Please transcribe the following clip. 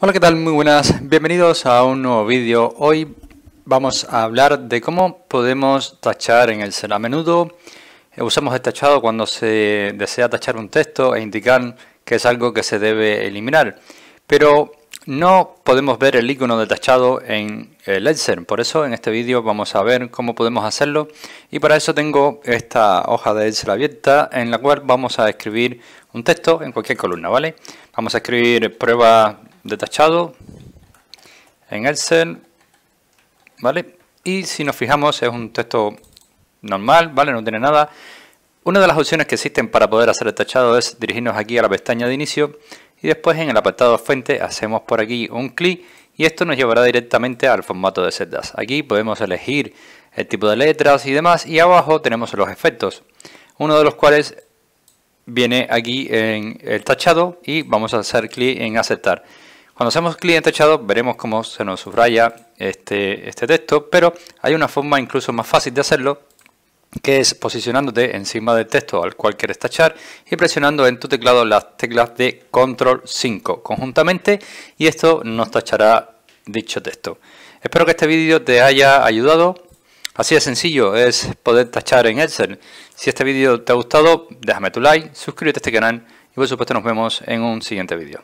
Hola, ¿qué tal? Muy buenas. Bienvenidos a un nuevo vídeo. Hoy vamos a hablar de cómo podemos tachar en el A menudo usamos el tachado cuando se desea tachar un texto e indicar que es algo que se debe eliminar. Pero no podemos ver el icono de tachado en el Excel. Por eso en este vídeo vamos a ver cómo podemos hacerlo. Y para eso tengo esta hoja de Excel abierta en la cual vamos a escribir un texto en cualquier columna, ¿vale? Vamos a escribir prueba tachado en Excel, ¿vale? Y si nos fijamos es un texto normal, ¿vale? No tiene nada. Una de las opciones que existen para poder hacer el tachado es dirigirnos aquí a la pestaña de inicio y después en el apartado fuente hacemos por aquí un clic y esto nos llevará directamente al formato de celdas. Aquí podemos elegir el tipo de letras y demás y abajo tenemos los efectos, uno de los cuales viene aquí en el tachado y vamos a hacer clic en aceptar. Cuando hacemos cliente tachado, veremos cómo se nos subraya este, este texto, pero hay una forma incluso más fácil de hacerlo que es posicionándote encima del texto al cual quieres tachar y presionando en tu teclado las teclas de control 5 conjuntamente y esto nos tachará dicho texto. Espero que este vídeo te haya ayudado. Así de sencillo es poder tachar en Excel. Si este vídeo te ha gustado, déjame tu like, suscríbete a este canal y por supuesto nos vemos en un siguiente vídeo.